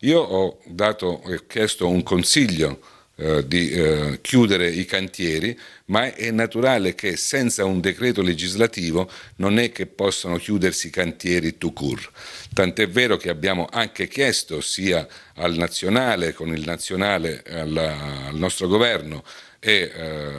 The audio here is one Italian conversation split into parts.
Io ho dato chiesto un consiglio eh, di eh, chiudere i cantieri, ma è naturale che senza un decreto legislativo non è che possano chiudersi i cantieri to court. Tant'è vero che abbiamo anche chiesto sia al nazionale, con il nazionale, alla, al nostro governo e eh,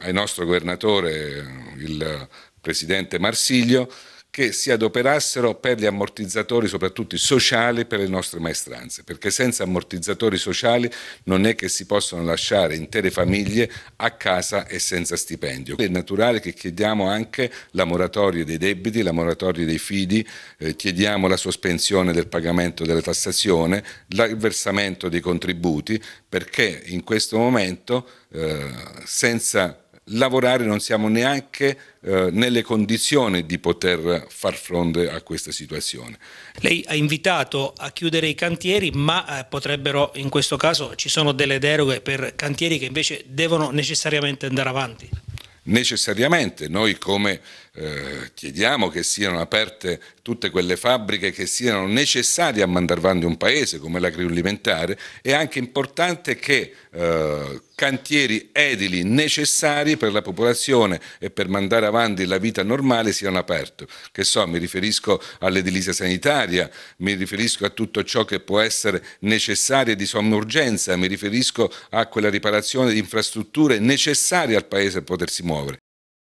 al nostro governatore, il presidente Marsiglio, che si adoperassero per gli ammortizzatori, soprattutto sociali, per le nostre maestranze, perché senza ammortizzatori sociali non è che si possono lasciare intere famiglie a casa e senza stipendio. È naturale che chiediamo anche la moratoria dei debiti, la moratoria dei fidi, eh, chiediamo la sospensione del pagamento della tassazione, il versamento dei contributi, perché in questo momento eh, senza lavorare non siamo neanche eh, nelle condizioni di poter far fronte a questa situazione. Lei ha invitato a chiudere i cantieri, ma eh, potrebbero in questo caso ci sono delle deroghe per cantieri che invece devono necessariamente andare avanti necessariamente noi come eh, chiediamo che siano aperte tutte quelle fabbriche che siano necessarie a mandare avanti un paese come l'agroalimentare, è anche importante che eh, cantieri edili necessari per la popolazione e per mandare avanti la vita normale siano aperti. Che so, mi riferisco all'edilizia sanitaria, mi riferisco a tutto ciò che può essere necessario di somma urgenza, mi riferisco a quella riparazione di infrastrutture necessarie al paese per potersi muovere. muovere.